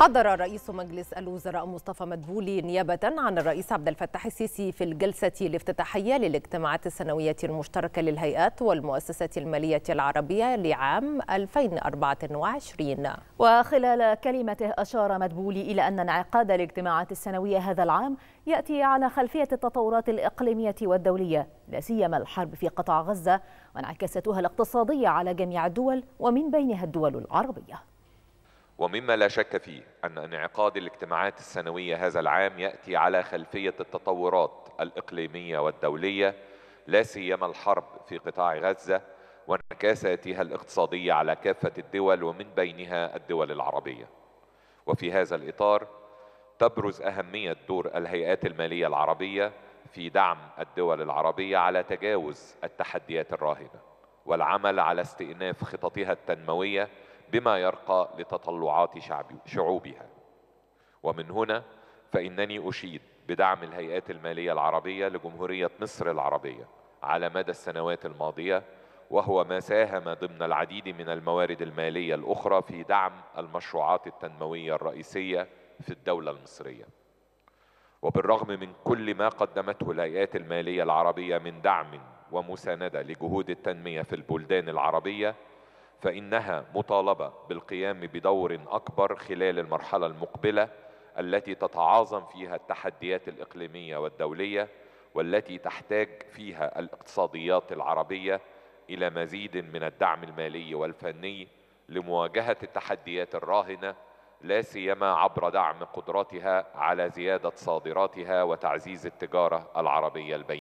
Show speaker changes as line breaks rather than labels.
حضر رئيس مجلس الوزراء مصطفى مدبولي نيابة عن الرئيس عبد الفتاح السيسي في الجلسة الافتتاحية للاجتماعات السنوية المشتركة للهيئات والمؤسسات المالية العربية لعام 2024 وخلال
كلمته أشار مدبولي إلى أن انعقاد الاجتماعات السنوية هذا العام يأتي على خلفية التطورات الإقليمية والدولية لا سيما الحرب في قطاع غزة وانعكاستها الاقتصادية على جميع الدول ومن بينها الدول العربية
ومما لا شك فيه أن انعقاد الاجتماعات السنوية هذا العام يأتي على خلفية التطورات الإقليمية والدولية لا سيما الحرب في قطاع غزة وانعكاساتها الاقتصادية على كافة الدول ومن بينها الدول العربية وفي هذا الإطار تبرز أهمية دور الهيئات المالية العربية في دعم الدول العربية على تجاوز التحديات الراهنة والعمل على استئناف خططها التنموية بما يرقى لتطلعات شعوبها ومن هنا فإنني أشيد بدعم الهيئات المالية العربية لجمهورية مصر العربية على مدى السنوات الماضية وهو ما ساهم ضمن العديد من الموارد المالية الأخرى في دعم المشروعات التنموية الرئيسية في الدولة المصرية وبالرغم من كل ما قدمته الهيئات المالية العربية من دعم ومساندة لجهود التنمية في البلدان العربية فإنها مطالبة بالقيام بدور أكبر خلال المرحلة المقبلة التي تتعاظم فيها التحديات الإقليمية والدولية والتي تحتاج فيها الاقتصاديات العربية إلى مزيد من الدعم المالي والفني لمواجهة التحديات الراهنة لا سيما عبر دعم قدرتها على زيادة صادراتها وتعزيز التجارة العربية البينة.